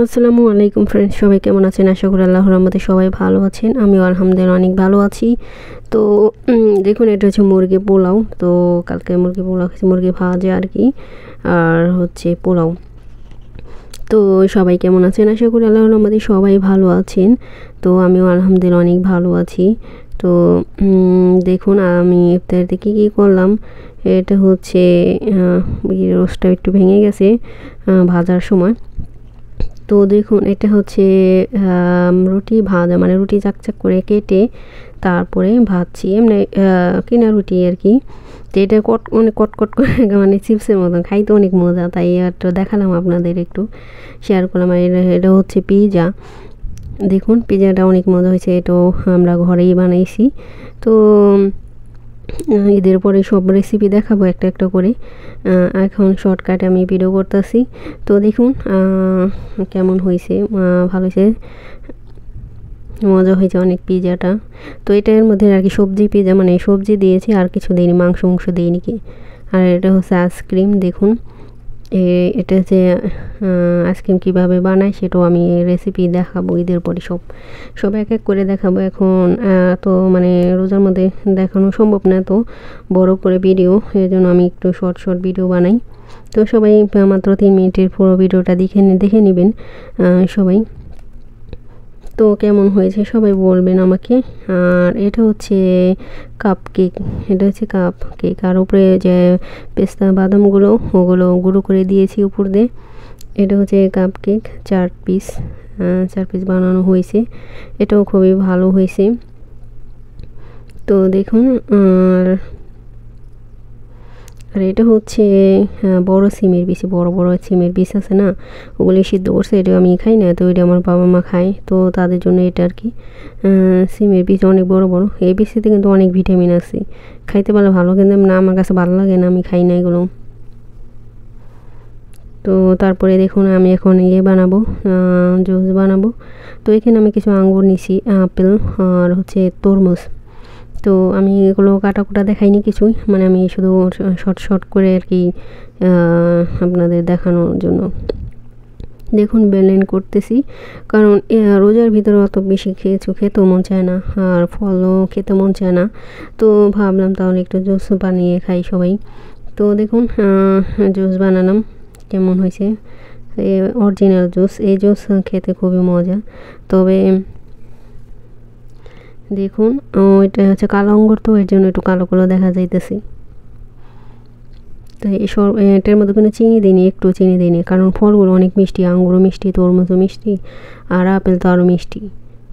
আসসালামু আলাইকুম ফ্রেন্ডস সবাই কেমন আছেন আশা করি আল্লাহ রহমতে সবাই ভালো আছেন আমিও আলহামদুলিল্লাহ অনেক ভালো আছি তো দেখুন এটা হচ্ছে মুরগি পোলাও তো কালকে মুরগি পোলাও খেয়েছি মুরগি ভাজা আর কি আর হচ্ছে পোলাও তো সবাই কেমন আছেন আশা করি আল্লাহ রহমতে সবাই ভালো আছেন তো আমিও আলহামদুলিল্লাহ অনেক ভালো আছি তো দেখুন আমি ইফতার কী কী করলাম এটা হচ্ছে রোস্টটা একটু ভেঙে গেছে ভাজার সময় তো দেখুন এটা হচ্ছে রুটি ভাজা মানে রুটি চাকচাক করে কেটে তারপরে ভাজছি এমনি কিনা রুটি আর কি তো এটা কট মানে কটকট করে মানে চিপসের মতন খাইতে অনেক মজা তাই একটু দেখালাম আপনাদের একটু শেয়ার করলাম আর এটা হচ্ছে পিজা দেখুন পিজাটা অনেক মজা হয়েছে এটাও আমরা ঘরেই বানাইছি তো ঈদের পরে সব রেসিপি দেখাবো একটা একটা করে এখন শর্টকাট আমি ভিডিও করতেছি তো দেখুন কেমন হয়েছে ভালো হয়েছে মজা হয়েছে অনেক পিজাটা তো এটার মধ্যে আর কি সবজি পিজা মানে সবজি দিয়েছি আর কিছু দিইনি মাংস মাংস দিইনি কি আর এটা হচ্ছে আইসক্রিম দেখুন এটা হচ্ছে আইসক্রিম হ্যাঁ, কিভাবে বানায় সেটাও আমি রেসিপি দেখাবো ঈদের পরে সব সব এক এক করে দেখাবো এখন তো মানে রোজার মধ্যে দেখানো সম্ভব না তো বড় করে ভিডিও এই জন্য আমি একটু শর্ট শর্ট ভিডিও বানাই তো সবাই মাত্র তিন মিনিটের পুরো ভিডিওটা দেখে দেখে নেবেন সবাই তো কেমন হয়েছে সবাই বলবেন আমাকে আর এটা হচ্ছে কাপ কেক এটা হচ্ছে কাপ কেক আর উপরে যে পেস্তা বাদামগুলো ওগুলো গুঁড়ো করে দিয়েছি উপর দিয়ে এটা হচ্ছে কাপ কেক চার পিস চার পিস বানানো হয়েছে এটাও খুবই ভালো হয়েছে তো দেখুন আর আর এটা হচ্ছে বড় সিমের বিষ বড় বড় সিমের বিষ আছে না ওগুলি সিদ্ধ করছে এটা আমি খাই না তো এটা আমার বাবা মা খায় তো তাদের জন্য এটা আর কি সিমের বিষ অনেক বড় বড় এই বিষেতে কিন্তু অনেক ভিটামিন আছে খাইতে পারলে ভালো কিন্তু না আমার কাছে ভালো লাগে না আমি খাই না এগুলো তো তারপরে দেখুন আমি এখন ইয়ে বানাবো জুস বানাবো তো এখানে আমি কিছু আঙ্গুর নিছি আপেল আর হচ্ছে তরমুজ তো আমি এগুলো কাটাকুটা দেখাইনি কিছুই মানে আমি শুধু শর্ট শর্ট করে আর কি আপনাদের দেখানোর জন্য দেখুন ব্যালেন করতেছি কারণ রোজার ভিতরে অত বেশি খেয়েছো খেতেও মন চায় না আর ফলও খেতে মন চায় না তো ভাবলাম তাহলে একটু জুস বানিয়ে খাই সবাই তো দেখুন জুস বানালাম কেমন হয়েছে এ অরিজিনাল জুস এই জুস খেতে খুবই মজা তবে দেখুন এটা হচ্ছে কালো অঙ্গুর তো এর জন্য একটু কালো কালো দেখা যাইতেছে তো এই সর এটার মধ্যে কোনো চিনি দিইনি একটু চিনি দিইনি কারণ ফলগুলো অনেক মিষ্টি আঙুরও মিষ্টি তরমুজও মিষ্টি আর আপেল তো আরও মিষ্টি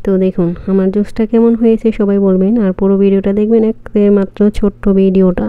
তো দেখুন আমার জুসটা কেমন হয়েছে সবাই বলবেন আর পুরো ভিডিওটা দেখবেন এক মাত্র ছোট্ট ভিডিওটা